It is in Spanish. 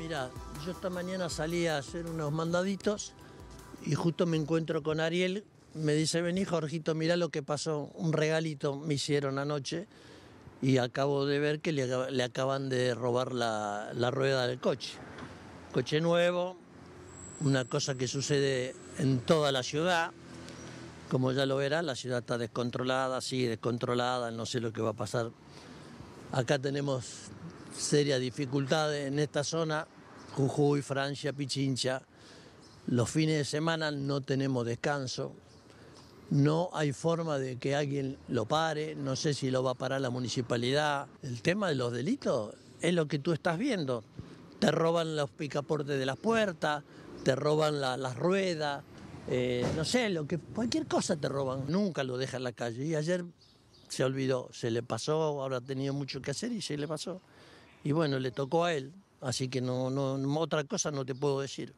Mira, yo esta mañana salí a hacer unos mandaditos y justo me encuentro con Ariel. Me dice, vení Jorgito, mirá lo que pasó, un regalito me hicieron anoche y acabo de ver que le, acaban de robar la, la, rueda del coche. Coche nuevo, una cosa que sucede en toda la ciudad. Como ya lo verá, la ciudad está descontrolada, sí descontrolada, no sé lo que va a pasar. Acá tenemos seria dificultades en esta zona, Jujuy, Francia, Pichincha. Los fines de semana no tenemos descanso, no hay forma de que alguien lo pare, no sé si lo va a parar la municipalidad. El tema de los delitos es lo que tú estás viendo. Te roban los picaportes de las puertas, te roban las ruedas, eh, no sé, lo que, cualquier cosa te roban. Nunca lo dejan en la calle. Y ayer se olvidó, se le pasó, ahora ha tenido mucho que hacer y se le pasó y bueno, le tocó a él, así que no, no, otra cosa no te puedo decir.